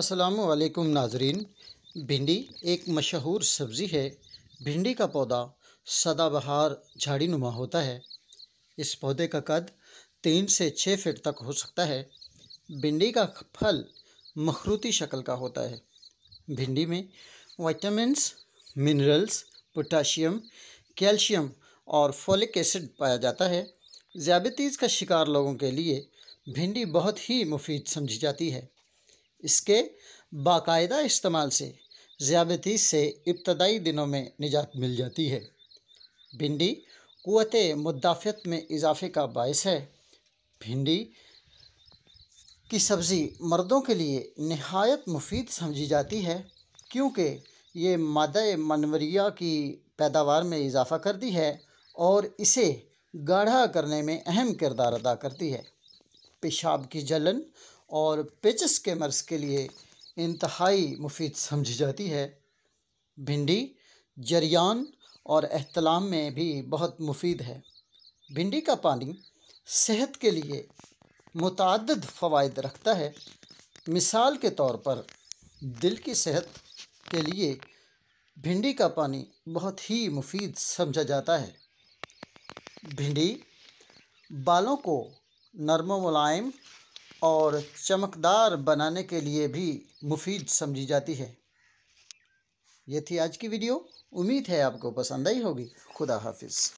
असलकुम नाजरीन भिंडी एक मशहूर सब्ज़ी है भिंडी का पौधा सदाबहार झाड़ी नुमा होता है इस पौधे का कद तीन से छः फीट तक हो सकता है भिंडी का फल मखरूती शक्ल का होता है भिंडी में वाइटामस मिनरल्स पोटाशियम कैल्शियम और फोलिक एसिड पाया जाता है ज़्यादतीज़ का शिकार लोगों के लिए भिंडी बहुत ही मुफीद समझी जाती है इसके बाकायदा इस्तेमाल से ज़्यादती से इब्तदाई दिनों में निजात मिल जाती है भिंडी कुत मुदाफ़त में इजाफे का बायस है भिंडी की सब्ज़ी मर्दों के लिए नहायत मुफीद समझी जाती है क्योंकि ये मादा मनवरिया की पैदावार में इजाफा करती है और इसे गाढ़ा करने में अहम किरदार अदा करती है पेशाब की जलन और पेचस के मर्स के लिए इंतहाई मुफीद समझी जाती है भिंडी जरियान और अहतलाम में भी बहुत मुफीद है भिंडी का पानी सेहत के लिए मुतद फ़वाद रखता है मिसाल के तौर पर दिल की सेहत के लिए भिंडी का पानी बहुत ही मुफीद समझा जाता है भिंडी बालों को नरम मुलायम और चमकदार बनाने के लिए भी मुफीद समझी जाती है ये थी आज की वीडियो उम्मीद है आपको पसंद आई होगी खुदा हाफिज़